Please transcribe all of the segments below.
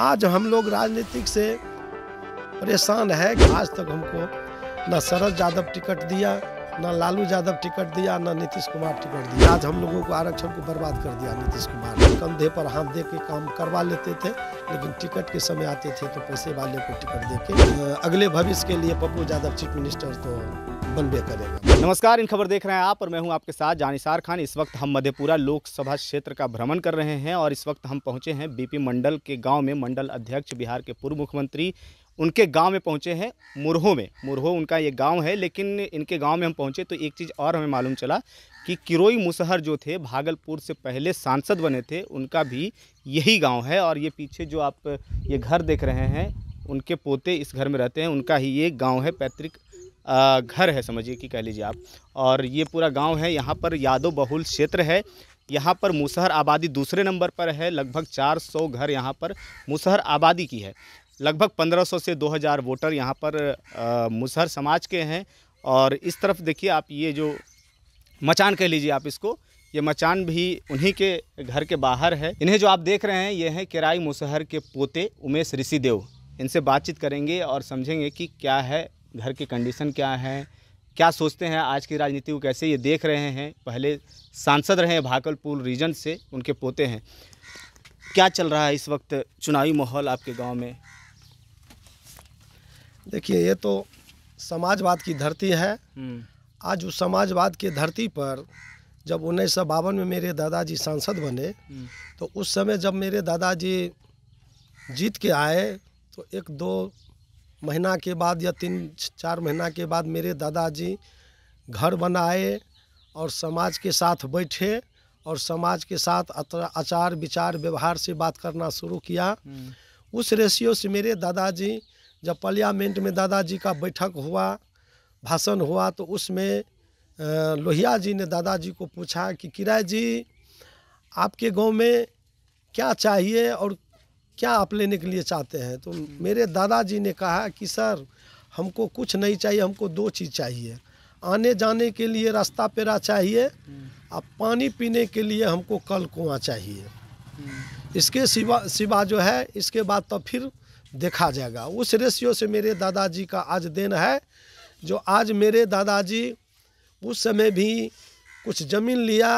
आज हम लोग राजनीतिक से परेशान है कि आज तक हमको ना शरद यादव टिकट दिया ना लालू यादव टिकट दिया ना नीतीश कुमार टिकट दिया आज हम लोगों को आरक्षण को बर्बाद कर दिया नीतीश कुमार ने कंधे पर हाथ दे के काम करवा लेते थे लेकिन टिकट के समय आते थे तो पैसे वाले को टिकट दे के अगले भविष्य के लिए पप्पू यादव चीफ मिनिस्टर तो बनबे करेगा नमस्कार इन खबर देख रहे हैं आप और मैं हूं आपके साथ जानिसार खान इस वक्त हम मधेपुरा लोकसभा क्षेत्र का भ्रमण कर रहे हैं और इस वक्त हम पहुंचे हैं बीपी मंडल के गांव में मंडल अध्यक्ष बिहार के पूर्व मुख्यमंत्री उनके गांव में पहुंचे हैं मुरहो में मुरहो उनका ये गांव है लेकिन इनके गांव में हम पहुंचे तो एक चीज़ और हमें मालूम चला कि किरोई मुसहर जो थे भागलपुर से पहले सांसद बने थे उनका भी यही गांव है और ये पीछे जो आप ये घर देख रहे हैं उनके पोते इस घर में रहते हैं उनका ही ये गांव है पैतृक घर है समझिए कि कह लीजिए आप और ये पूरा गांव है यहाँ पर यादव बहुल क्षेत्र है यहाँ पर मुसहर आबादी दूसरे नंबर पर है लगभग 400 घर यहाँ पर मुसहर आबादी की है लगभग 1500 से 2000 वोटर यहाँ पर मुसहर समाज के हैं और इस तरफ देखिए आप ये जो मचान कह लीजिए आप इसको ये मचान भी उन्हीं के घर के बाहर है इन्हें जो आप देख रहे हैं ये हैं किराई मुसहर के पोते उमेश ऋषिदेव इनसे बातचीत करेंगे और समझेंगे कि क्या है घर की कंडीशन क्या है क्या सोचते हैं आज की राजनीति को कैसे ये देख रहे हैं पहले सांसद रहे हैं भागलपुर रीजन से उनके पोते हैं क्या चल रहा है इस वक्त चुनावी माहौल आपके गांव में देखिए ये तो समाजवाद की धरती है हम्म। आज उस समाजवाद की धरती पर जब उन्नीस में मेरे दादाजी सांसद बने हम्म। तो उस समय जब मेरे दादाजी जीत के आए तो एक दो महीना के बाद या तीन चार महीना के बाद मेरे दादाजी घर बनाए और समाज के साथ बैठे और समाज के साथ आचार विचार व्यवहार से बात करना शुरू किया हम्म। उस रेशियो से मेरे दादाजी जब पार्लियामेंट में दादाजी का बैठक हुआ भाषण हुआ तो उसमें लोहिया जी ने दादाजी को पूछा कि किराए जी आपके गांव में क्या चाहिए और क्या आप लेने के लिए चाहते हैं तो हम्म। मेरे दादाजी ने कहा कि सर हमको कुछ नहीं चाहिए हमको दो चीज़ चाहिए आने जाने के लिए रास्ता पेरा चाहिए और हम्म। पानी पीने के लिए हमको कल कुआँ चाहिए हम्म। इसके सिवा सिवा जो है इसके बाद तो फिर देखा जाएगा उस रेशियो से मेरे दादाजी का आज दिन है जो आज मेरे दादाजी उस समय भी कुछ ज़मीन लिया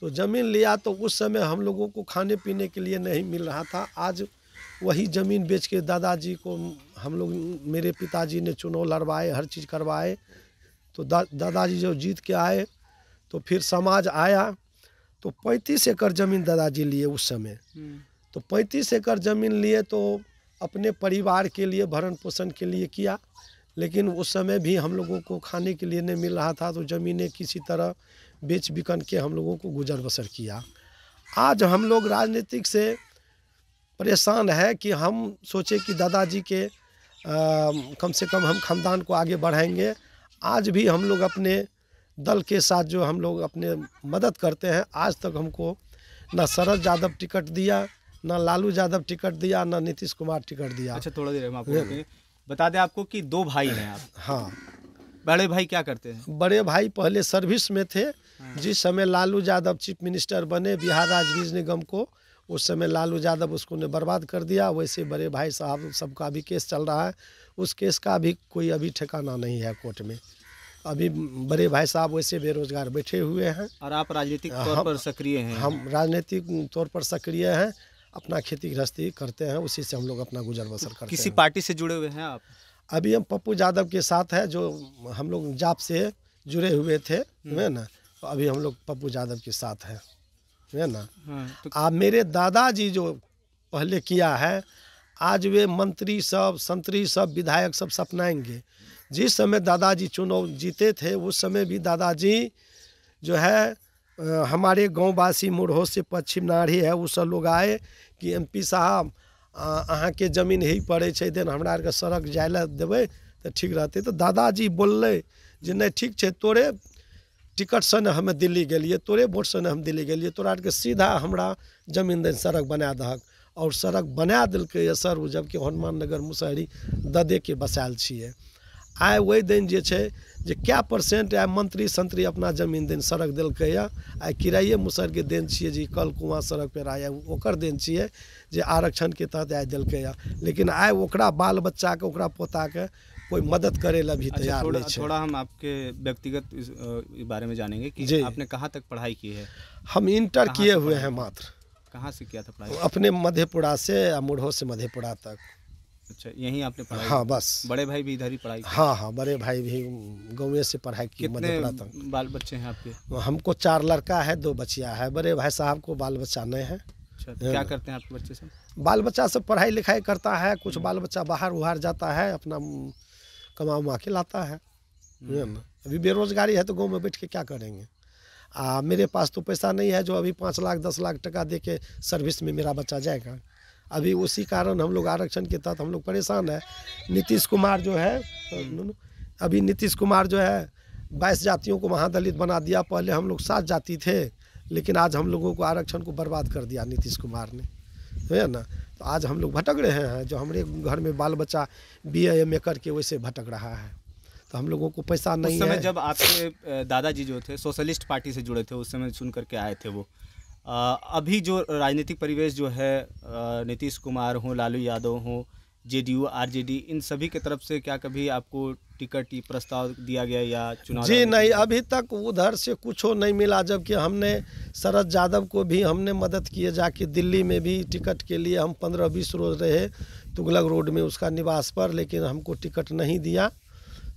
तो ज़मीन लिया तो उस समय हम लोगों को खाने पीने के लिए नहीं मिल रहा था आज वही ज़मीन बेच के दादाजी को हम लोग मेरे पिताजी ने चुनाव लड़वाए हर चीज़ करवाए तो दा, दादाजी जब जीत के आए तो फिर समाज आया तो पैंतीस एकड़ ज़मीन दादाजी लिए उस समय हम्म। तो पैंतीस एकड़ ज़मीन लिए तो अपने परिवार के लिए भरण पोषण के लिए किया लेकिन उस समय भी हम लोगों को खाने के लिए नहीं मिल रहा था तो ज़मीनें किसी तरह बेच बिकन के हम लोगों को गुजर बसर किया आज हम लोग राजनीतिक से परेशान है कि हम सोचे कि दादाजी के आ, कम से कम हम खानदान को आगे बढ़ाएंगे आज भी हम लोग अपने दल के साथ जो हम लोग अपने मदद करते हैं आज तक हमको ना शरद यादव टिकट दिया ना लालू यादव टिकट दिया ना नीतीश कुमार टिकट दिया अच्छा थोड़ा देर बता दें आपको कि दो भाई हैं आप हाँ बड़े भाई क्या करते हैं बड़े भाई पहले सर्विस में थे हाँ। जिस समय लालू यादव चीफ मिनिस्टर बने बिहार राज्य बीज निगम को उस समय लालू यादव उसको ने बर्बाद कर दिया वैसे बड़े भाई साहब सबका भी केस चल रहा है उस केस का भी कोई अभी ठिकाना नहीं है कोर्ट में अभी बड़े भाई साहब वैसे बेरोजगार बैठे हुए हैं और आप राजनीतिक हाँ, तौर पर सक्रिय हैं हम राजनीतिक तौर पर सक्रिय हैं अपना खेती गृहस्थी करते हैं उसी से हम लोग अपना गुजर बसर करते किसी हैं किसी पार्टी से जुड़े हुए हैं आप अभी हम पप्पू यादव के साथ है जो हम लोग जाप से जुड़े हुए थे हम्म। है ना तो अभी हम लोग पप्पू यादव के साथ है है ना हाँ, तो... आ मेरे दादाजी जो पहले किया है आज वे मंत्री सब संतरी सब विधायक सब सपनाएंगे जिस समय दादाजी चुनाव जीते थे उस समय भी दादाजी जो है हमारे गाँववासी मुरहो से पश्चिम नाढ़ी है उस लोग आए कि एमपी साहब के जमीन हे पड़े छै देन हमरा के सड़क जाए देवे तो ठीक रहते तो दादाजी बोल जो नहीं ठीक है तोरे टिकट से हमें दिल्ली गलिए तोरे वोट ने हम दिल्ली गलिए तोरा के सीधा हमरा जमीन दिन सड़क बना दहक और सड़क दिल्क ये सर जबकि हनुमान नगर मुसहरी के बसायल छे आई वही दिन जो है जे क्या परसेंट आई मंत्री संतरी अपना जमीन देन सड़क देलकै आई किराए मुसर के देन छे जी कल कुआँ सड़क पर आइ ओकर देन जो जे के तहत आई देलकै यऽ लेकिन आई ओकरा बाल बच्चा के ओकरा के कोई मदद करे ला भी अच्छा, तैयार नहीं है थोड़ा हम आपके व्यक्तिगत इस, बारे में जानेंगे कि आपने कहाँ तक पढ़ाई की है हम इंटर किए हुए हैं मात्र कहाँ से किया था पढ़ाई अपने मधेपुरा से मुढ़ो से मधेपुरा तक अच्छा यहीं आपने पढ़ाई हाँ बस बड़े भाई भी इधर ही पढ़ाई हाँ हाँ बड़े भाई भी गाँव से पढ़ाई की कितने बाल बच्चे हैं आपके हमको चार लड़का है दो बच्चिया है बड़े भाई साहब को बाल बच्चा नहीं है अच्छा तो क्या हाँ। करते हैं आपके बच्चे सब बाल बच्चा सब पढ़ाई लिखाई करता है कुछ हम्म। बाल बच्चा बाहर उहार जाता है अपना कमा उमा के लाता है हम्म। हाँ, अभी बेरोजगारी है तो गाँव में बैठ के क्या करेंगे आ मेरे पास तो पैसा नहीं है जो अभी पाँच लाख दस लाख टका दे के सर्विस में मेरा बच्चा जाएगा अभी उसी कारण हम लोग आरक्षण के तहत हम लोग परेशान है नीतीश कुमार जो है अभी नीतीश कुमार जो है बाईस जातियों को महादलित बना दिया पहले हम लोग सात जाति थे लेकिन आज हम लोगों को आरक्षण को बर्बाद कर दिया नीतीश कुमार ने तो है ना तो आज हम लोग भटक रहे हैं जो हमारे घर में बाल बच्चा बी एम ए करके वैसे भटक रहा है तो हम लोगों को पैसा नहीं उस समय है जब आपके दादाजी जो थे सोशलिस्ट पार्टी से जुड़े थे उस समय सुन करके आए थे वो अभी जो राजनीतिक परिवेश जो है नीतीश कुमार हों लालू यादव हों जेडीयू आरजेडी इन सभी के तरफ से क्या कभी आपको टिकट प्रस्ताव दिया गया या चुनाव जी नहीं अभी तक उधर से कुछ नहीं मिला जबकि हमने शरद यादव को भी हमने मदद किए जाके दिल्ली में भी टिकट के लिए हम पंद्रह बीस रोज रहे तुगलक रोड में उसका निवास पर लेकिन हमको टिकट नहीं दिया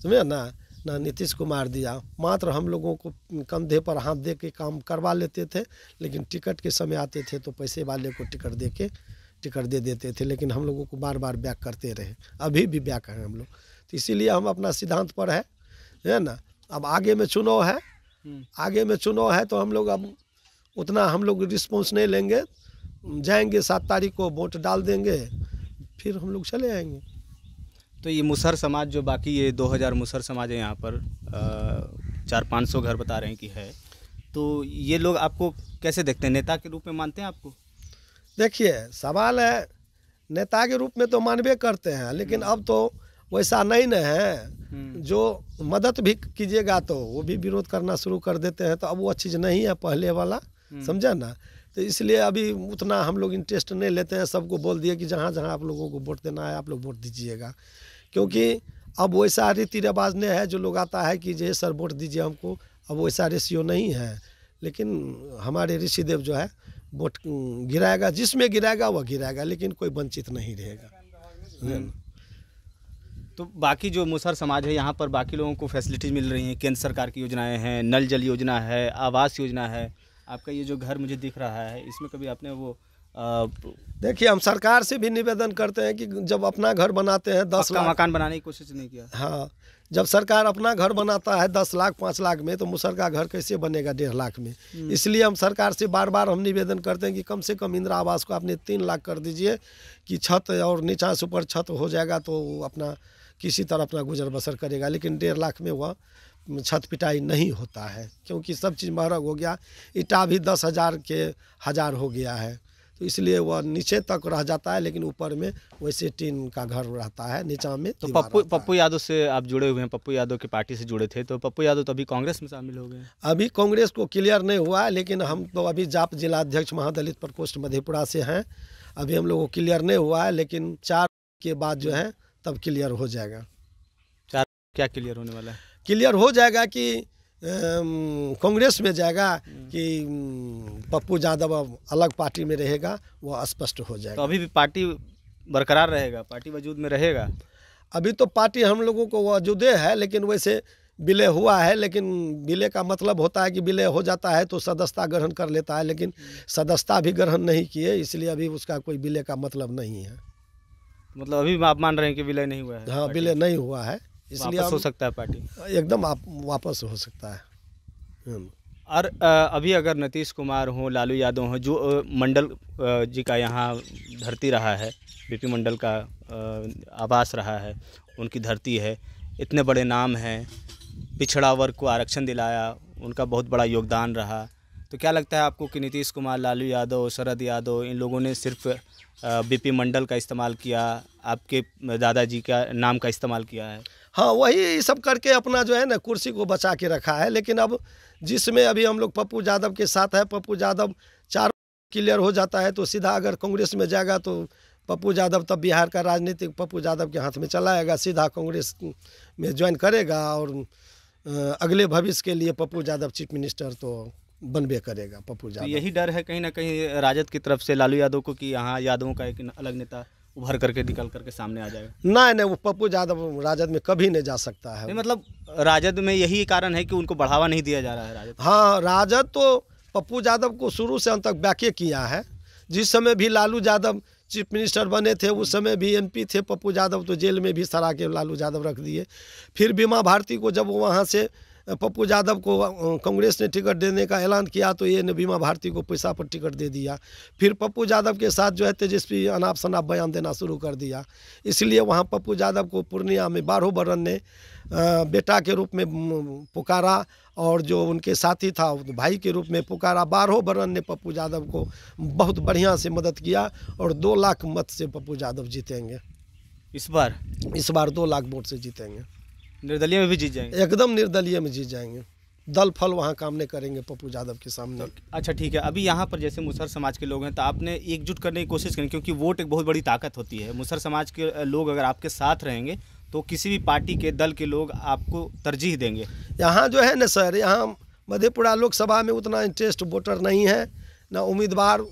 समझे ना ना नीतीश कुमार दिया मात्र हम लोगों को कंधे पर हाथ दे के काम करवा लेते थे लेकिन टिकट के समय आते थे तो पैसे वाले को टिकट दे के टिकट दे देते थे लेकिन हम लोगों को बार बार बैक करते रहे अभी भी बैक हैं हम लोग तो इसीलिए हम अपना सिद्धांत पर है है ना अब आगे में चुनाव है हम्म। आगे में चुनाव है तो हम लोग अब उतना हम लोग रिस्पॉन्स नहीं लेंगे जाएंगे सात तारीख को वोट डाल देंगे फिर हम लोग चले आएंगे तो ये मुसहर समाज जो बाकी ये 2000 मुसहर समाज है यहाँ पर चार पाँच सौ घर बता रहे हैं कि है तो ये लोग आपको कैसे देखते हैं नेता के रूप में मानते हैं आपको देखिए सवाल है नेता के रूप में तो मानवे करते हैं लेकिन हम्म। अब तो वैसा नहीं न है हम्म। जो मदद भी कीजिएगा तो वो भी विरोध करना शुरू कर देते हैं तो अब वो चीज़ नहीं है पहले वाला हम्म। समझा ना तो इसलिए अभी उतना हम लोग इंटरेस्ट नहीं लेते हैं सबको बोल दिए कि जहाँ जहाँ आप लोगों को वोट देना है आप लोग वोट दीजिएगा क्योंकि अब वैसा रीति रिवाज नहीं है जो लोग आता है कि जे सर वोट दीजिए हमको अब वैसा रेशियो नहीं है लेकिन हमारे ऋषिदेव जो है वोट गिराएगा जिसमें गिराएगा वह गिराएगा लेकिन कोई वंचित नहीं रहेगा हम्म। तो बाकी जो मुसहर समाज है यहाँ पर बाकी लोगों को फैसिलिटीज़ मिल रही हैं केंद्र सरकार की योजनाएं हैं नल जल योजना है आवास योजना है आपका ये जो घर मुझे दिख रहा है इसमें कभी आपने वो देखिए हम सरकार से भी निवेदन करते हैं कि जब अपना घर बनाते हैं दस लाख मकान बनाने की कोशिश नहीं किया हाँ जब सरकार अपना घर बनाता है दस लाख पाँच लाख में तो मुसर का घर कैसे बनेगा डेढ़ लाख में हम्म। इसलिए हम सरकार से बार बार हम निवेदन करते हैं कि कम से कम इंदिरा आवास को आपने तीन लाख कर दीजिए कि छत और नीचा से ऊपर छत हो जाएगा तो अपना किसी तरह अपना गुजर बसर करेगा लेकिन डेढ़ लाख में वह छत पिटाई नहीं होता है क्योंकि सब चीज़ महरग हो गया ईटा भी दस हज़ार के हज़ार हो गया है इसलिए वह नीचे तक रह जाता है लेकिन ऊपर में वैसे टीन का घर रहता है नीचा में तो पप्पू पप्पू यादव से आप जुड़े हुए हैं पप्पू यादव की पार्टी से जुड़े थे तो पप्पू यादव तो अभी कांग्रेस में शामिल हो गए अभी कांग्रेस को क्लियर नहीं हुआ है लेकिन हम तो अभी जाप जिला अध्यक्ष महादलित प्रकोष्ठ मधेपुरा से हैं अभी हम लोग को क्लियर नहीं हुआ है लेकिन चार के बाद जो है तब क्लियर हो जाएगा चार क्या क्लियर होने वाला है क्लियर हो जाएगा कि कांग्रेस में जाएगा कि पप्पू यादव अब अलग पार्टी में रहेगा वो स्पष्ट हो जाएगा तो अभी भी पार्टी बरकरार रहेगा पार्टी वजूद में रहेगा अभी तो पार्टी हम लोगों को वजूदे है लेकिन वैसे विलय हुआ है लेकिन विलय का मतलब होता है कि विलय हो जाता है तो सदस्यता ग्रहण कर लेता है लेकिन सदस्यता भी ग्रहण नहीं किए इसलिए अभी उसका कोई विलय का मतलब नहीं है मतलब अभी आप मान रहे हैं कि विलय नहीं हुआ है हाँ विलय नहीं हुआ है इसलिए हो सकता है पार्टी एकदम आप वापस हो सकता है हम्म। और अभी अगर नीतीश कुमार हों लालू यादव हों जो मंडल जी का यहाँ धरती रहा है बीपी मंडल का आवास रहा है उनकी धरती है इतने बड़े नाम हैं पिछड़ा वर्ग को आरक्षण दिलाया उनका बहुत बड़ा योगदान रहा तो क्या लगता है आपको कि नीतीश कुमार लालू यादव शरद यादव इन लोगों ने सिर्फ बीपी मंडल का इस्तेमाल किया आपके दादाजी का नाम का इस्तेमाल किया है हाँ वही सब करके अपना जो है ना कुर्सी को बचा के रखा है लेकिन अब जिसमें अभी हम लोग पप्पू यादव के साथ है पप्पू यादव चार क्लियर हो जाता है तो सीधा अगर कांग्रेस में जाएगा तो पप्पू यादव तब बिहार का राजनीतिक पप्पू यादव के हाथ में चला आएगा सीधा कांग्रेस में ज्वाइन करेगा और अगले भविष्य के लिए पप्पू यादव चीफ मिनिस्टर तो बनबे करेगा पप्पू यादव तो यही डर है कहीं ना कहीं राजद की तरफ से लालू यादव को कि यहाँ यादवों का एक अलग नेता उभर करके निकल करके सामने आ जाएगा नहीं नहीं वो पप्पू यादव राजद में कभी नहीं जा सकता है मतलब राजद में यही कारण है कि उनको बढ़ावा नहीं दिया जा रहा है राजद हाँ राजद तो पप्पू यादव को शुरू से अंत तक बैके किया है जिस समय भी लालू यादव चीफ मिनिस्टर बने थे उस समय भी एमपी थे पप्पू यादव तो जेल में भी सरा के लालू यादव रख दिए फिर बीमा भारती को जब वहाँ से पप्पू यादव को कांग्रेस ने टिकट देने का ऐलान किया तो ये ने बीमा भारती को पैसा पर टिकट दे दिया फिर पप्पू यादव के साथ जो है तेजस्वी अनाप शनाप बयान देना शुरू कर दिया इसलिए वहाँ पप्पू यादव को पूर्णिया में बारह बरन ने बेटा के रूप में पुकारा और जो उनके साथी था भाई के रूप में पुकारा बारहो बरन ने पप्पू यादव को बहुत बढ़िया से मदद किया और दो लाख मत से पप्पू यादव जीतेंगे इस बार इस बार दो लाख वोट से जीतेंगे निर्दलीय में भी जीत जाएंगे एकदम निर्दलीय में जीत जाएंगे दल फल वहाँ काम नहीं करेंगे पप्पू यादव के सामने अच्छा ठीक है अभी यहाँ पर जैसे मुसहर समाज के लोग हैं तो आपने एकजुट करने की कोशिश करें क्योंकि वोट एक बहुत बड़ी ताकत होती है मुसहर समाज के लोग अगर आपके साथ रहेंगे तो किसी भी पार्टी के दल के लोग आपको तरजीह देंगे यहाँ जो है ना सर यहाँ मधेपुरा लोकसभा में उतना इंटरेस्ट वोटर नहीं है ना उम्मीदवार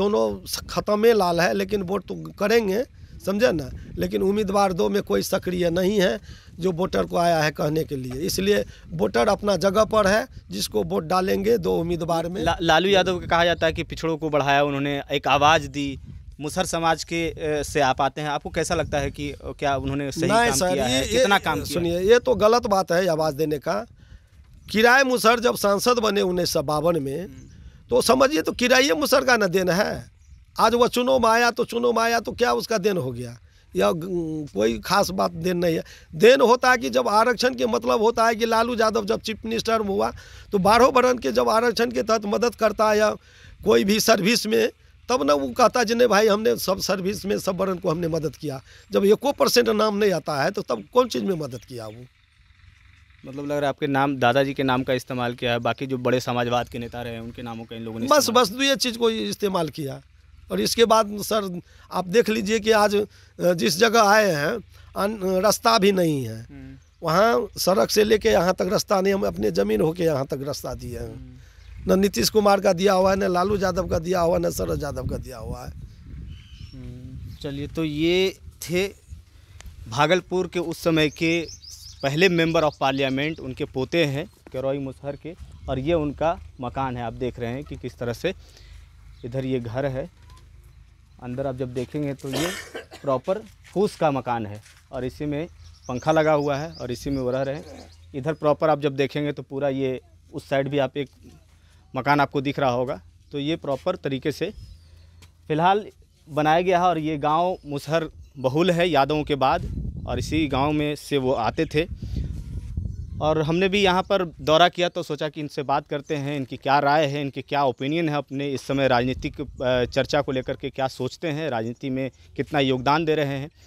दोनों ख़त्मे लाल है लेकिन वोट तो करेंगे समझे ना लेकिन उम्मीदवार दो में कोई सक्रिय नहीं है जो वोटर को आया है कहने के लिए इसलिए वोटर अपना जगह पर है जिसको वोट डालेंगे दो उम्मीदवार में ला, लालू यादव का कहा जाता है कि पिछड़ों को बढ़ाया उन्होंने एक आवाज़ दी मुसर समाज के से आप आते हैं आपको कैसा लगता है कि क्या उन्होंने सही काम सर, किया ये, है कितना काम सुनिए ये तो गलत बात है आवाज़ देने का किराए मुसर जब सांसद बने उन्नीस सौ बावन में हम्म। तो समझिए तो किराए मुसर का ना देना है आज वह चुनो माया तो चुनो माया तो क्या उसका देन हो गया या कोई खास बात देन नहीं है देन होता है कि जब आरक्षण के मतलब होता है कि लालू यादव जब चीफ मिनिस्टर हुआ तो बारहों बरन के जब आरक्षण के तहत मदद करता है या कोई भी सर्विस में तब ना वो कहता जी नहीं भाई हमने सब सर्विस में सब बरन को हमने मदद किया जब एको परसेंट नाम नहीं आता है तो तब कौन चीज़ में मदद किया वो मतलब लग रहा है आपके नाम दादाजी के नाम का इस्तेमाल किया है बाकी जो बड़े समाजवाद के नेता रहे उनके नामों का इन लोगों ने बस बस तो ये चीज़ को इस्तेमाल किया और इसके बाद सर आप देख लीजिए कि आज जिस जगह आए हैं रास्ता भी नहीं है हम्म। वहाँ सड़क से लेके यहाँ तक रास्ता नहीं हम अपने ज़मीन होके यहाँ तक रास्ता दिए हैं हम्म। न नीतीश कुमार का दिया हुआ है न लालू यादव का दिया हुआ है न शरद यादव का दिया हुआ है हम्म। चलिए तो ये थे भागलपुर के उस समय के पहले मेंबर ऑफ पार्लियामेंट उनके पोते हैं करोई मुसहर के और ये उनका मकान है आप देख रहे हैं कि किस तरह से इधर ये घर है अंदर आप जब देखेंगे तो ये प्रॉपर फूस का मकान है और इसी में पंखा लगा हुआ है और इसी में वो रह रहे हैं इधर प्रॉपर आप जब देखेंगे तो पूरा ये उस साइड भी आप एक मकान आपको दिख रहा होगा तो ये प्रॉपर तरीके से फ़िलहाल बनाया गया है और ये गांव मुसहर बहुल है यादवों के बाद और इसी गांव में से वो आते थे और हमने भी यहाँ पर दौरा किया तो सोचा कि इनसे बात करते हैं इनकी क्या राय है इनकी क्या ओपिनियन है अपने इस समय राजनीतिक चर्चा को लेकर के क्या सोचते हैं राजनीति में कितना योगदान दे रहे हैं